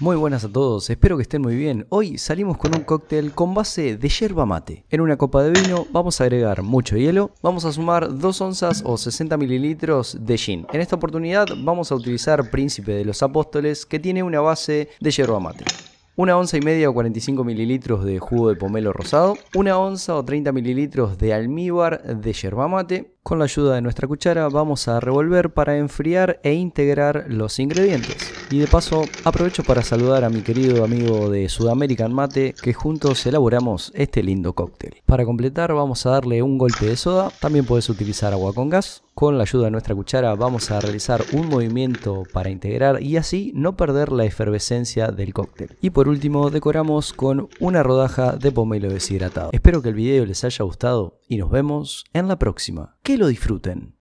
Muy buenas a todos, espero que estén muy bien. Hoy salimos con un cóctel con base de yerba mate. En una copa de vino vamos a agregar mucho hielo, vamos a sumar 2 onzas o 60 mililitros de gin. En esta oportunidad vamos a utilizar Príncipe de los Apóstoles que tiene una base de yerba mate una onza y media o 45 mililitros de jugo de pomelo rosado, una onza o 30 mililitros de almíbar de yerba mate, con la ayuda de nuestra cuchara vamos a revolver para enfriar e integrar los ingredientes. Y de paso aprovecho para saludar a mi querido amigo de Sudamerican Mate que juntos elaboramos este lindo cóctel. Para completar vamos a darle un golpe de soda, también puedes utilizar agua con gas. Con la ayuda de nuestra cuchara vamos a realizar un movimiento para integrar y así no perder la efervescencia del cóctel. Y por último decoramos con una rodaja de pomelo deshidratado. Espero que el video les haya gustado, y nos vemos en la próxima. Que lo disfruten.